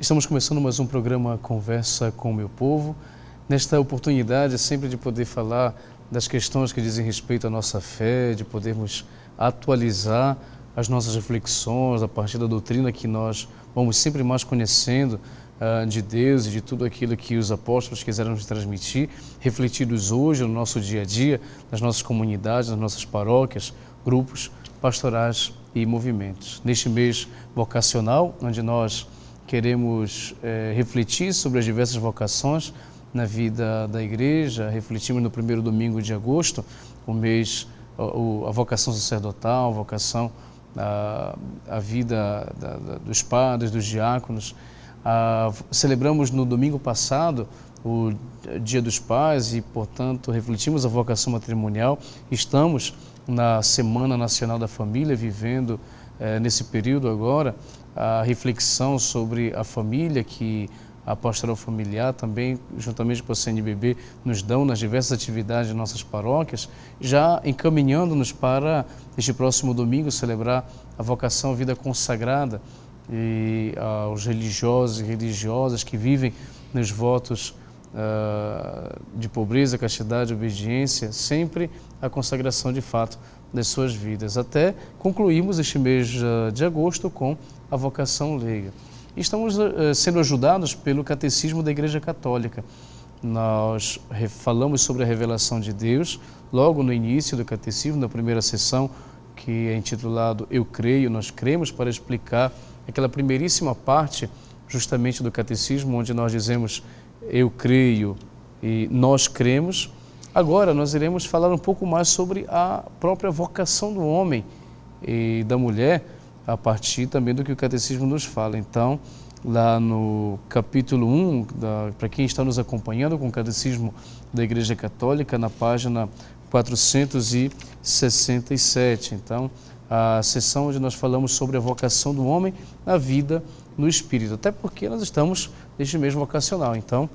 Estamos começando mais um programa Conversa com o Meu Povo. Nesta oportunidade, é sempre de poder falar das questões que dizem respeito à nossa fé, de podermos atualizar as nossas reflexões a partir da doutrina que nós vamos sempre mais conhecendo uh, de Deus e de tudo aquilo que os apóstolos quiseram nos transmitir, refletidos hoje no nosso dia a dia, nas nossas comunidades, nas nossas paróquias, grupos pastorais e movimentos. Neste mês vocacional, onde nós queremos eh, refletir sobre as diversas vocações na vida da igreja. Refletimos no primeiro domingo de agosto, o mês, a, a vocação sacerdotal, a vocação a, ah, a vida da, da, dos padres, dos diáconos. Ah, celebramos no domingo passado o Dia dos Pais e, portanto, refletimos a vocação matrimonial. Estamos na Semana Nacional da Família, vivendo eh, nesse período agora a reflexão sobre a família que a pastoral familiar também, juntamente com a CNBB, nos dão nas diversas atividades de nossas paróquias, já encaminhando-nos para este próximo domingo celebrar a vocação à vida consagrada e aos religiosos e religiosas que vivem nos votos uh, de pobreza, castidade, obediência, sempre a consagração de fato das suas vidas, até concluirmos este mês eh, de agosto com a vocação leiga. Estamos eh, sendo ajudados pelo Catecismo da Igreja Católica. Nós falamos sobre a revelação de Deus logo no início do Catecismo, na primeira sessão, que é intitulado Eu Creio, Nós Cremos, para explicar aquela primeiríssima parte justamente do Catecismo, onde nós dizemos Eu creio e nós cremos Agora nós iremos falar um pouco mais sobre a própria vocação do homem e da mulher, a partir também do que o catecismo nos fala. Então, lá no capítulo 1, para quem está nos acompanhando com o Catecismo da Igreja Católica, na página 467. Então, a sessão onde nós falamos sobre a vocação do homem na vida no espírito, até porque nós estamos neste mesmo vocacional. Então,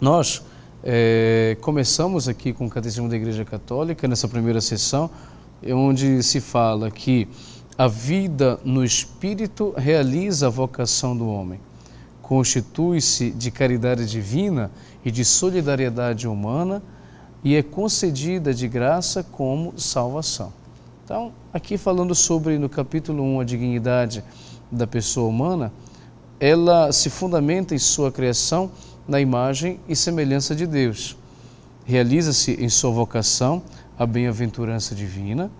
nós é, começamos aqui com o Catecismo da Igreja Católica, nessa primeira sessão, é onde se fala que a vida no Espírito realiza a vocação do homem, constitui-se de caridade divina e de solidariedade humana e é concedida de graça como salvação. Então, aqui falando sobre, no capítulo 1, a dignidade da pessoa humana, ela se fundamenta em sua criação na imagem e semelhança de Deus. Realiza-se em sua vocação a bem-aventurança divina.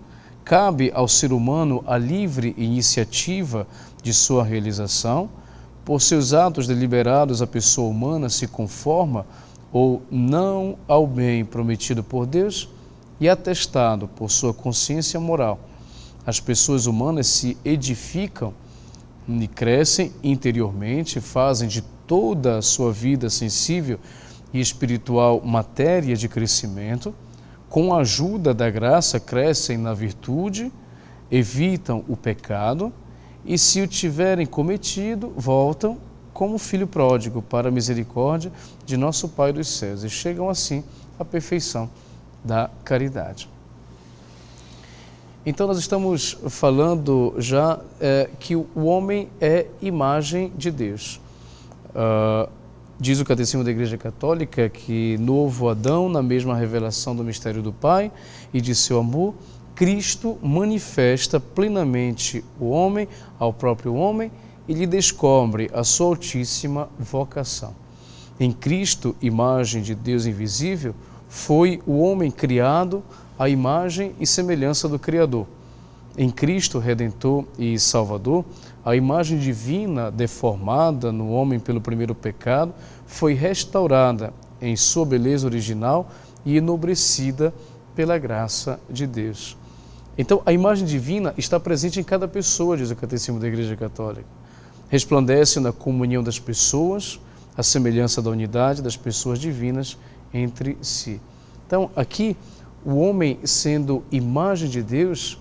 Cabe ao ser humano a livre iniciativa de sua realização. Por seus atos deliberados, a pessoa humana se conforma ou não ao bem prometido por Deus e atestado por sua consciência moral. As pessoas humanas se edificam e crescem interiormente, fazem de toda a sua vida sensível e espiritual matéria de crescimento, com a ajuda da graça crescem na virtude, evitam o pecado e, se o tiverem cometido, voltam como filho pródigo para a misericórdia de nosso Pai dos céus e chegam assim à perfeição da caridade. Então, nós estamos falando já é, que o homem é imagem de Deus. Ah, diz o Catecismo da Igreja Católica que novo Adão, na mesma revelação do mistério do Pai e de seu amor, Cristo manifesta plenamente o homem ao próprio homem e lhe descobre a sua altíssima vocação. Em Cristo, imagem de Deus invisível, foi o homem criado à imagem e semelhança do Criador. Em Cristo, Redentor e Salvador, a imagem divina deformada no homem pelo primeiro pecado foi restaurada em sua beleza original e enobrecida pela graça de Deus. Então, a imagem divina está presente em cada pessoa, diz o Catecismo da Igreja Católica. Resplandece na comunhão das pessoas, a semelhança da unidade das pessoas divinas entre si. Então, aqui, o homem, sendo imagem de Deus,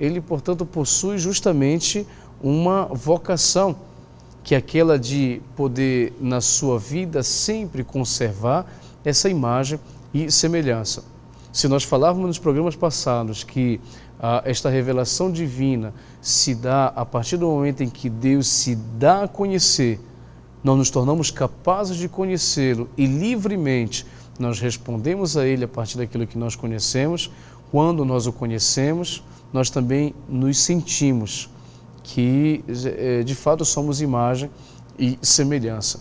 ele, portanto, possui justamente uma vocação, que é aquela de poder na sua vida sempre conservar essa imagem e semelhança. Se nós falávamos nos programas passados que ah, esta revelação divina se dá a partir do momento em que Deus se dá a conhecer, nós nos tornamos capazes de conhecê-lo e livremente nós respondemos a Ele a partir daquilo que nós conhecemos. Quando nós o conhecemos, nós também nos sentimos que eh, de fato somos imagem e semelhança.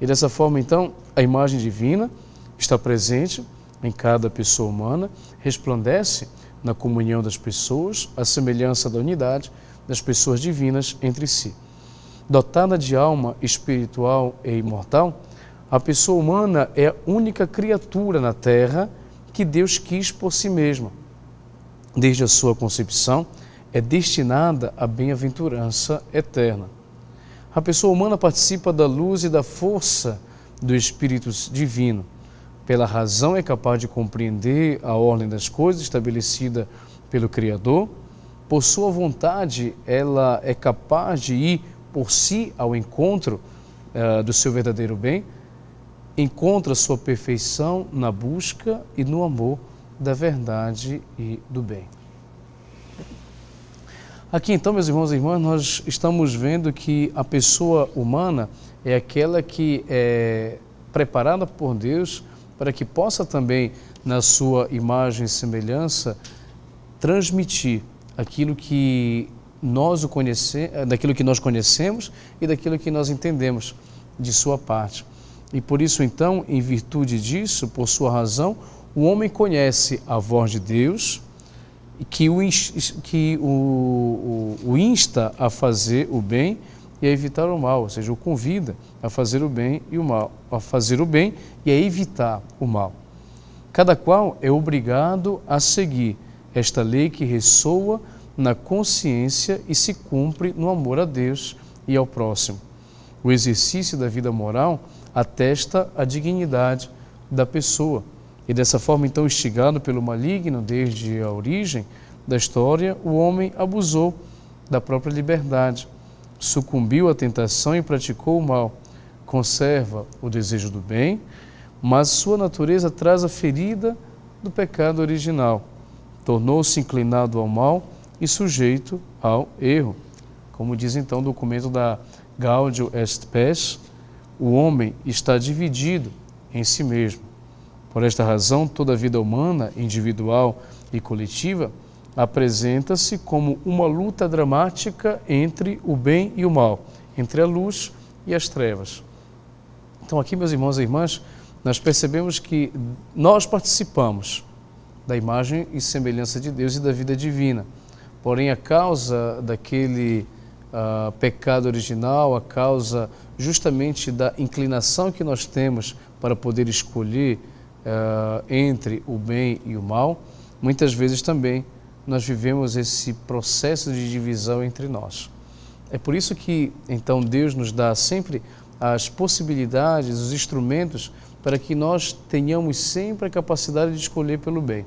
E dessa forma, então, a imagem divina está presente em cada pessoa humana, resplandece na comunhão das pessoas, a semelhança da unidade das pessoas divinas entre si. Dotada de alma espiritual e imortal, a pessoa humana é a única criatura na Terra que Deus quis por si mesma. Desde a sua concepção, é destinada à bem-aventurança eterna. A pessoa humana participa da luz e da força do Espírito Divino. Pela razão é capaz de compreender a ordem das coisas estabelecida pelo Criador. Por sua vontade, ela é capaz de ir por si ao encontro uh, do seu verdadeiro bem. Encontra sua perfeição na busca e no amor da verdade e do bem. Aqui então, meus irmãos e irmãs, nós estamos vendo que a pessoa humana é aquela que é preparada por Deus para que possa também, na sua imagem e semelhança, transmitir aquilo que nós o conhece, daquilo que nós conhecemos e daquilo que nós entendemos de sua parte. E por isso então, em virtude disso, por sua razão, o homem conhece a voz de Deus, que o, que o, o, o insta a fazer o bem e a evitar o mal, ou seja, o convida a fazer o bem e o mal, a fazer o bem e a evitar o mal. Cada qual é obrigado a seguir esta lei que ressoa na consciência e se cumpre no amor a Deus e ao próximo. O exercício da vida moral atesta a dignidade da pessoa, e dessa forma, então, instigado pelo maligno desde a origem da história, o homem abusou da própria liberdade, sucumbiu à tentação e praticou o mal. Conserva o desejo do bem, mas sua natureza traz a ferida do pecado original. Tornou-se inclinado ao mal e sujeito ao erro. Como diz então o documento da Gaudio Est Pes, o homem está dividido em si mesmo. Por esta razão, toda a vida humana, individual e coletiva, apresenta-se como uma luta dramática entre o bem e o mal, entre a luz e as trevas. Então, aqui, meus irmãos e irmãs, nós percebemos que nós participamos da imagem e semelhança de Deus e da vida divina. Porém, a causa daquele uh, pecado original, a causa justamente da inclinação que nós temos para poder escolher uh, entre o bem e o mal, muitas vezes também nós vivemos esse processo de divisão entre nós. É por isso que então Deus nos dá sempre as possibilidades, os instrumentos para que nós tenhamos sempre a capacidade de escolher pelo bem.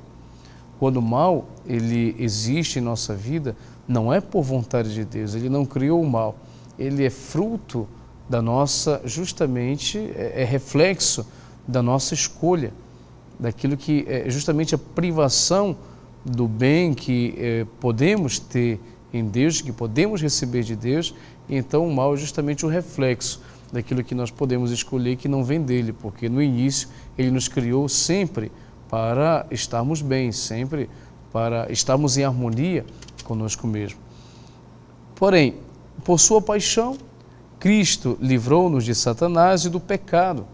Quando o mal ele existe em nossa vida, não é por vontade de Deus, ele não criou o mal, ele é fruto da nossa, justamente, é, é reflexo da nossa escolha daquilo que é justamente a privação do bem que é, podemos ter em Deus, que podemos receber de Deus, então o mal é justamente o reflexo daquilo que nós podemos escolher que não vem dele, porque no início ele nos criou sempre para estarmos bem, sempre para estarmos em harmonia conosco mesmo. Porém, por sua paixão, Cristo livrou-nos de Satanás e do pecado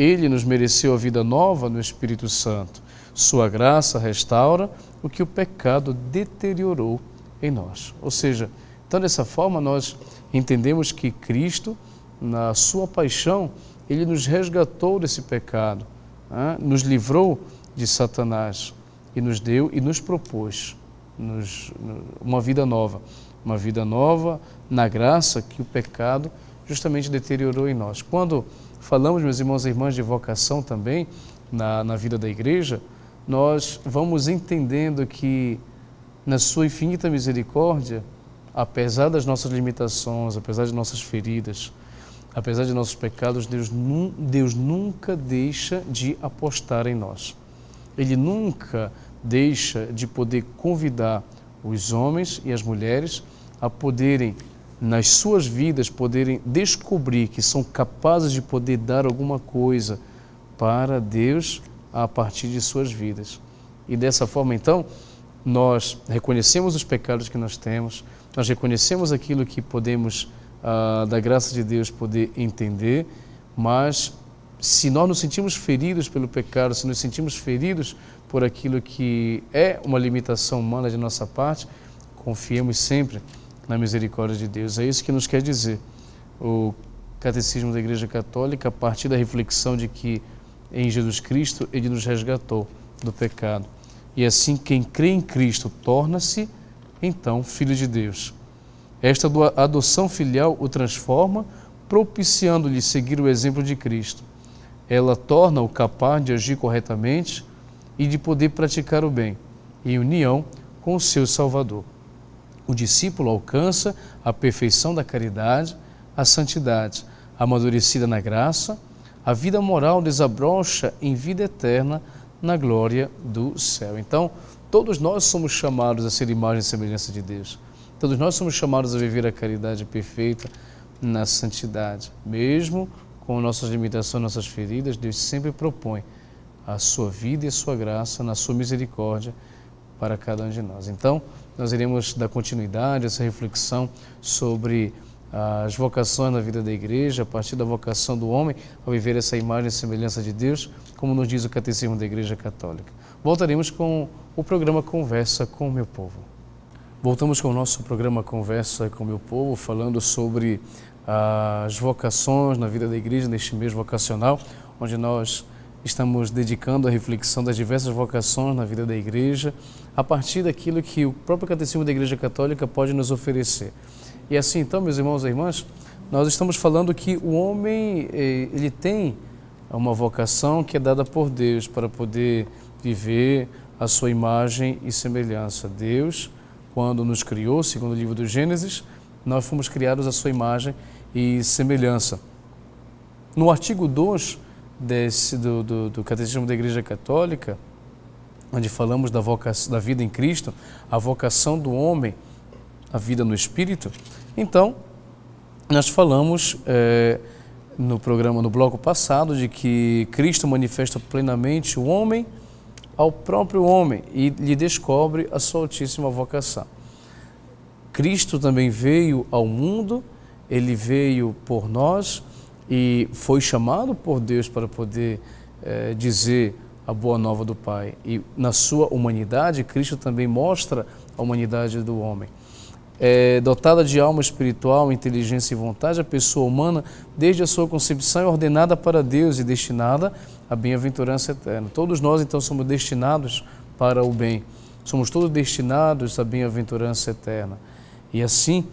ele nos mereceu a vida nova no Espírito Santo. Sua graça restaura o que o pecado deteriorou em nós. Ou seja, então dessa forma nós entendemos que Cristo, na sua paixão, ele nos resgatou desse pecado, né? nos livrou de Satanás e nos deu e nos propôs nos, uma vida nova, uma vida nova na graça que o pecado justamente deteriorou em nós. Quando falamos, meus irmãos e irmãs, de vocação também na, na vida da igreja, nós vamos entendendo que, na sua infinita misericórdia, apesar das nossas limitações, apesar de nossas feridas, apesar de nossos pecados, Deus, nu Deus nunca deixa de apostar em nós. Ele nunca deixa de poder convidar os homens e as mulheres a poderem nas suas vidas poderem descobrir que são capazes de poder dar alguma coisa para Deus a partir de suas vidas. E dessa forma, então, nós reconhecemos os pecados que nós temos, nós reconhecemos aquilo que podemos, ah, da graça de Deus, poder entender, mas se nós nos sentimos feridos pelo pecado, se nos sentimos feridos por aquilo que é uma limitação humana de nossa parte, confiemos sempre na misericórdia de Deus. É isso que nos quer dizer o Catecismo da Igreja Católica, a partir da reflexão de que em Jesus Cristo ele nos resgatou do pecado. E assim, quem crê em Cristo torna-se, então, filho de Deus. Esta adoção filial o transforma, propiciando-lhe seguir o exemplo de Cristo. Ela torna-o capaz de agir corretamente e de poder praticar o bem, em união com o seu Salvador o discípulo alcança a perfeição da caridade, a santidade, amadurecida na graça, a vida moral desabrocha em vida eterna na glória do céu. Então, todos nós somos chamados a ser imagem e semelhança de Deus. Todos nós somos chamados a viver a caridade perfeita na santidade. Mesmo com nossas limitações, nossas feridas, Deus sempre propõe a sua vida e a sua graça na sua misericórdia para cada um de nós. Então, nós iremos dar continuidade a essa reflexão sobre ah, as vocações na vida da igreja, a partir da vocação do homem a viver essa imagem e semelhança de Deus, como nos diz o Catecismo da Igreja Católica. Voltaremos com o programa Conversa com o Meu Povo. Voltamos com o nosso programa Conversa com o Meu Povo, falando sobre ah, as vocações na vida da igreja neste mês vocacional, onde nós estamos dedicando a reflexão das diversas vocações na vida da igreja, a partir daquilo que o próprio Catecismo da Igreja Católica pode nos oferecer. E assim, então, meus irmãos e irmãs, nós estamos falando que o homem eh, ele tem uma vocação que é dada por Deus para poder viver a sua imagem e semelhança. Deus, quando nos criou, segundo o livro do Gênesis, nós fomos criados à sua imagem e semelhança. No artigo 2 desse, do, do, do Catecismo da Igreja Católica, onde falamos da, vocação, da vida em Cristo, a vocação do homem, a vida no Espírito, então nós falamos é, no programa, no bloco passado, de que Cristo manifesta plenamente o homem ao próprio homem e lhe descobre a sua altíssima vocação. Cristo também veio ao mundo, ele veio por nós e foi chamado por Deus para poder é, dizer a boa nova do Pai. E na sua humanidade, Cristo também mostra a humanidade do homem. É, dotada de alma espiritual, inteligência e vontade, a pessoa humana, desde a sua concepção, é ordenada para Deus e destinada à bem-aventurança eterna. Todos nós, então, somos destinados para o bem. Somos todos destinados à bem-aventurança eterna. E assim,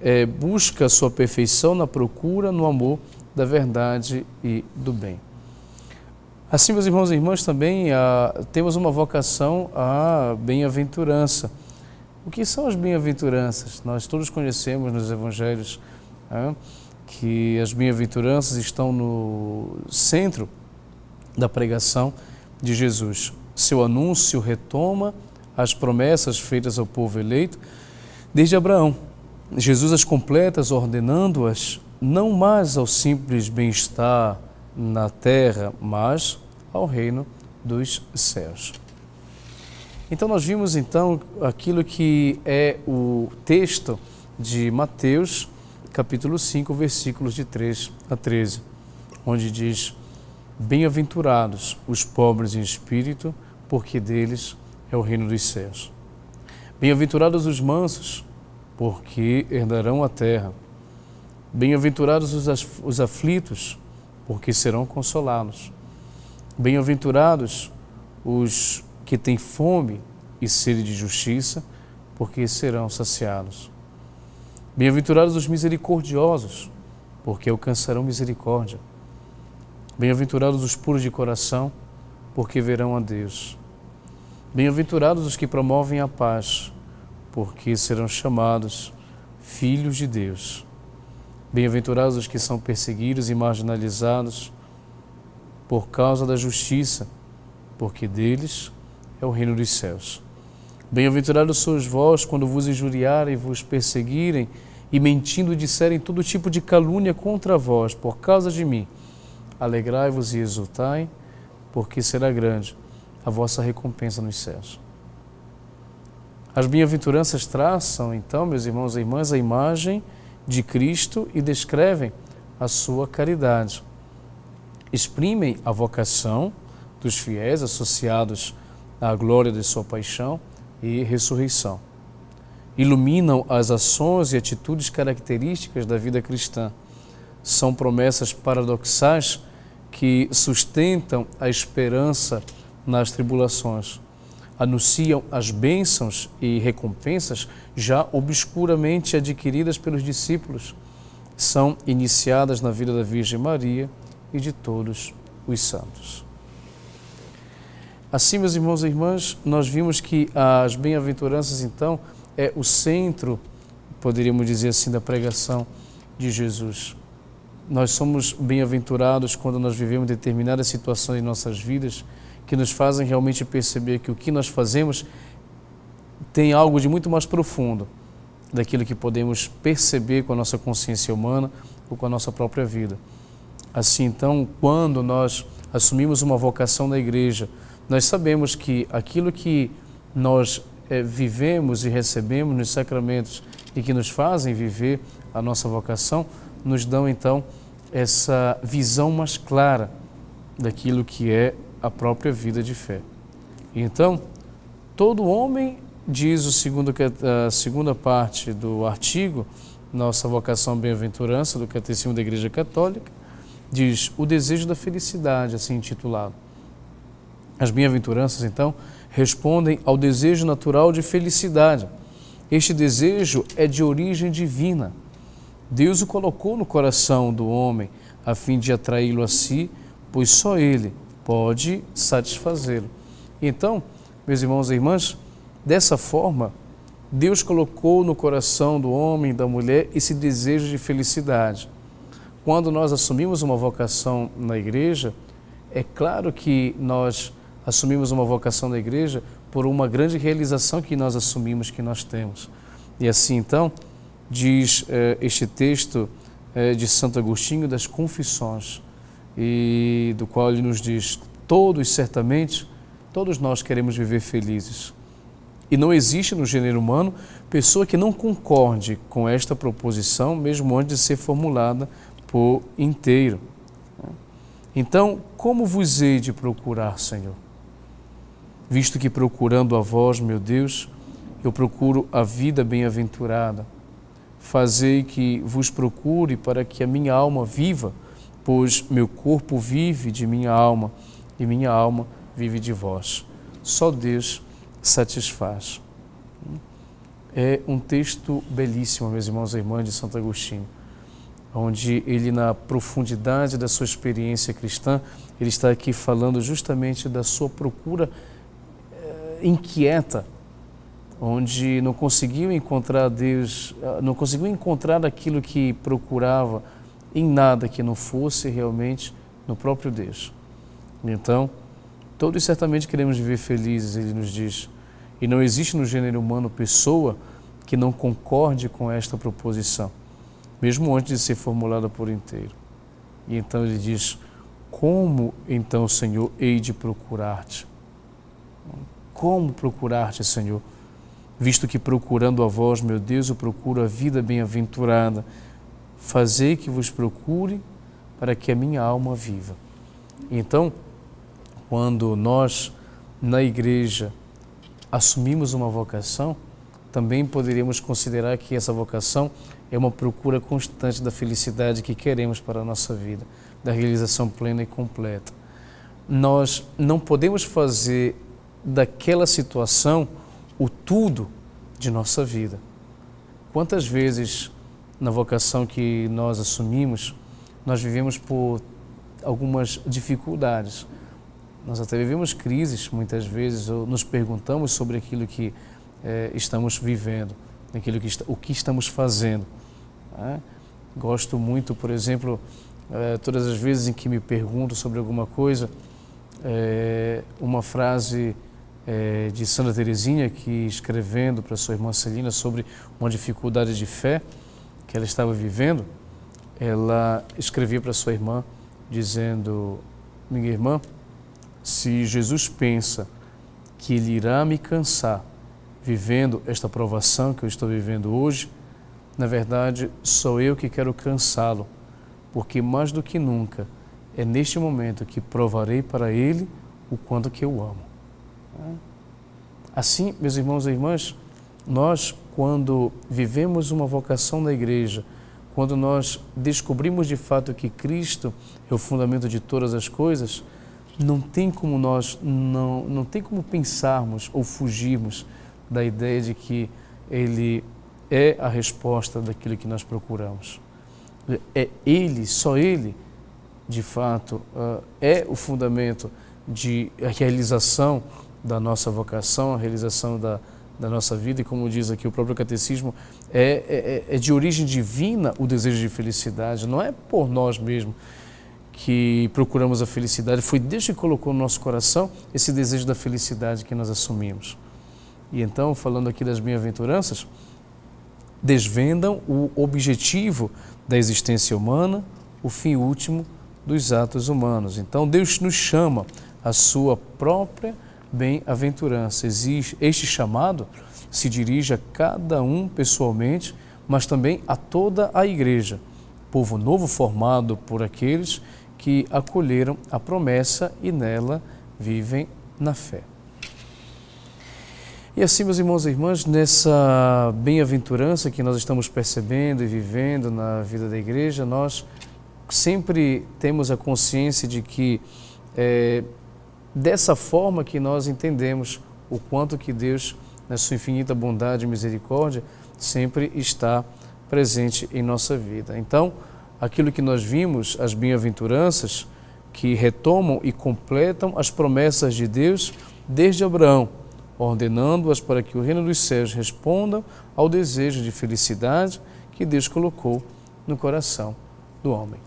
é, busca a sua perfeição na procura, no amor da verdade e do bem. Assim, meus irmãos e irmãs, também ah, temos uma vocação à bem-aventurança. O que são as bem-aventuranças? Nós todos conhecemos nos evangelhos ah, que as bem-aventuranças estão no centro da pregação de Jesus. Seu anúncio retoma as promessas feitas ao povo eleito desde Abraão. Jesus as completa ordenando-as não mais ao simples bem-estar na terra, mas ao reino dos céus. Então nós vimos então aquilo que é o texto de Mateus, capítulo 5, versículos de 3 a 13, onde diz: Bem-aventurados os pobres em espírito, porque deles é o reino dos céus. Bem-aventurados os mansos, porque herdarão a terra. Bem-aventurados os aflitos, porque serão consolados. Bem-aventurados os que têm fome e sede de justiça, porque serão saciados. Bem-aventurados os misericordiosos, porque alcançarão misericórdia. Bem-aventurados os puros de coração, porque verão a Deus. Bem-aventurados os que promovem a paz, porque serão chamados filhos de Deus. Bem-aventurados os que são perseguidos e marginalizados por causa da justiça, porque deles é o reino dos céus. Bem-aventurados sois vós quando vos injuriarem, vos perseguirem e mentindo disserem todo tipo de calúnia contra vós por causa de mim. Alegrai-vos e exultai, porque será grande a vossa recompensa nos céus. As bem-aventuranças traçam, então, meus irmãos e irmãs, a imagem de Cristo e descrevem a sua caridade. Exprimem a vocação dos fiéis associados à glória de sua paixão e ressurreição. Iluminam as ações e atitudes características da vida cristã. São promessas paradoxais que sustentam a esperança nas tribulações anunciam as bênçãos e recompensas já obscuramente adquiridas pelos discípulos, são iniciadas na vida da Virgem Maria e de todos os santos. Assim, meus irmãos e irmãs, nós vimos que as bem-aventuranças, então, é o centro, poderíamos dizer assim, da pregação de Jesus. Nós somos bem-aventurados quando nós vivemos determinadas situações em nossas vidas que nos fazem realmente perceber que o que nós fazemos tem algo de muito mais profundo daquilo que podemos perceber com a nossa consciência humana ou com a nossa própria vida. Assim, então, quando nós assumimos uma vocação na igreja, nós sabemos que aquilo que nós é, vivemos e recebemos nos sacramentos e que nos fazem viver a nossa vocação, nos dão então essa visão mais clara daquilo que é a própria vida de fé. Então, todo homem, diz o segundo, a eh, segunda parte do artigo, nossa vocação bem-aventurança do Catecismo da Igreja Católica, diz o desejo da felicidade, assim intitulado. As bem-aventuranças, então, respondem ao desejo natural de felicidade. Este desejo é de origem divina. Deus o colocou no coração do homem a fim de atraí-lo a si, pois só ele pode satisfazê-lo. Então, meus irmãos e irmãs, dessa forma, Deus colocou no coração do homem e da mulher esse desejo de felicidade. Quando nós assumimos uma vocação na igreja, é claro que nós assumimos uma vocação na igreja por uma grande realização que nós assumimos que nós temos. E assim então, diz eh, este texto eh, de Santo Agostinho das Confissões: e do qual ele nos diz: todos certamente, todos nós queremos viver felizes. E não existe no gênero humano pessoa que não concorde com esta proposição, mesmo antes de ser formulada por inteiro. Então, como vos hei de procurar, Senhor? Visto que procurando a vós, meu Deus, eu procuro a vida bem-aventurada. Fazei que vos procure para que a minha alma viva pois meu corpo vive de minha alma e minha alma vive de vós. Só Deus satisfaz. É um texto belíssimo, meus irmãos e irmãs de Santo Agostinho, onde ele, na profundidade da sua experiência cristã, ele está aqui falando justamente da sua procura eh, inquieta, onde não conseguiu encontrar Deus, eh, não conseguiu encontrar aquilo que procurava em nada que não fosse realmente no próprio Deus. Então, todos certamente queremos viver felizes, ele nos diz. E não existe no gênero humano pessoa que não concorde com esta proposição, mesmo antes de ser formulada por inteiro. E então ele diz: Como então, Senhor, hei de procurar-te? Como procurar-te, Senhor? Visto que procurando a vós, meu Deus, eu procuro a vida bem-aventurada Fazei que vos procure para que a minha alma viva. Então, quando nós na igreja assumimos uma vocação, também poderíamos considerar que essa vocação é uma procura constante da felicidade que queremos para a nossa vida, da realização plena e completa. Nós não podemos fazer daquela situação o tudo de nossa vida. Quantas vezes na vocação que nós assumimos, nós vivemos por algumas dificuldades. Nós até vivemos crises, muitas vezes, ou nos perguntamos sobre aquilo que eh, estamos vivendo, aquilo que o que estamos fazendo. Né? Gosto muito, por exemplo, eh, todas as vezes em que me pergunto sobre alguma coisa, eh, uma frase eh, de Santa Teresinha que escrevendo para sua irmã Celina sobre uma dificuldade de fé, que ela estava vivendo, ela escrevia para sua irmã dizendo: Minha irmã, se Jesus pensa que ele irá me cansar vivendo esta provação que eu estou vivendo hoje, na verdade sou eu que quero cansá-lo, porque mais do que nunca é neste momento que provarei para ele o quanto que eu amo. Assim, meus irmãos e irmãs, nós quando vivemos uma vocação na igreja, quando nós descobrimos de fato que Cristo é o fundamento de todas as coisas, não tem como nós não não tem como pensarmos ou fugirmos da ideia de que ele é a resposta daquilo que nós procuramos. É ele, só ele, de fato, ah, é o fundamento de a realização da nossa vocação, a realização da, da nossa vida, e como diz aqui o próprio catecismo, é, é, é, é de origem divina o desejo de felicidade, não é por nós mesmos que procuramos a felicidade, foi Deus que colocou no nosso coração esse desejo da felicidade que nós assumimos. E então, falando aqui das bem-aventuranças, desvendam o objetivo da existência humana, o fim último dos atos humanos. Então, Deus nos chama à sua própria bem-aventurança. Este chamado se dirige a cada um pessoalmente, mas também a toda a igreja, povo novo formado por aqueles que acolheram a promessa e nela vivem na fé. E assim, meus irmãos e irmãs, nessa bem-aventurança que nós estamos percebendo e vivendo na vida da igreja, nós sempre temos a consciência de que é, dessa forma que nós entendemos o quanto que Deus, na sua infinita bondade e misericórdia, sempre está presente em nossa vida. Então, aquilo que nós vimos, as bem-aventuranças, que retomam e completam as promessas de Deus desde Abraão, ordenando-as para que o reino dos céus responda ao desejo de felicidade que Deus colocou no coração do homem.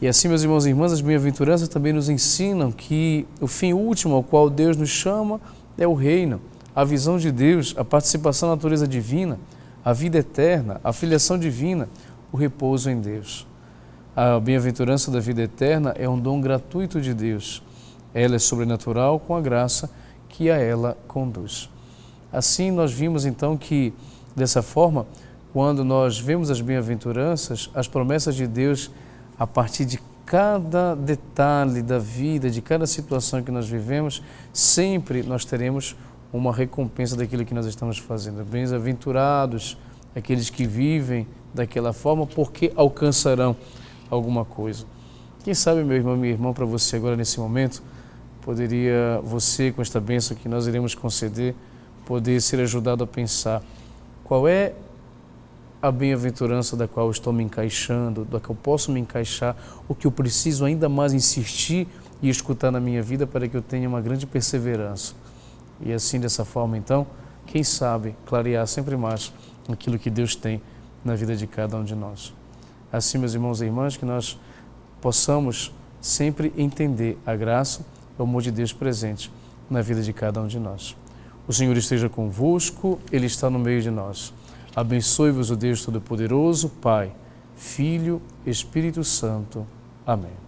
E assim, meus irmãos e irmãs, as bem-aventuranças também nos ensinam que o fim último ao qual Deus nos chama é o reino, a visão de Deus, a participação na natureza divina, a vida eterna, a filiação divina, o repouso em Deus. A bem-aventurança da vida eterna é um dom gratuito de Deus. Ela é sobrenatural com a graça que a ela conduz. Assim, nós vimos então que, dessa forma, quando nós vemos as bem-aventuranças, as promessas de Deus a partir de cada detalhe da vida, de cada situação que nós vivemos, sempre nós teremos uma recompensa daquilo que nós estamos fazendo. Bem-aventurados aqueles que vivem daquela forma, porque alcançarão alguma coisa. Quem sabe, meu irmão, minha irmã, para você agora nesse momento, poderia você, com esta bênção que nós iremos conceder, poder ser ajudado a pensar qual é a bem-aventurança da qual estou me encaixando, da que eu posso me encaixar, o que eu preciso ainda mais insistir e escutar na minha vida para que eu tenha uma grande perseverança. E assim, dessa forma, então, quem sabe clarear sempre mais aquilo que Deus tem na vida de cada um de nós. Assim, meus irmãos e irmãs, que nós possamos sempre entender a graça e o amor de Deus presente na vida de cada um de nós. O Senhor esteja convosco, Ele está no meio de nós. Abençoe-vos o Deus Todo-Poderoso, Pai, Filho, Espírito Santo. Amém.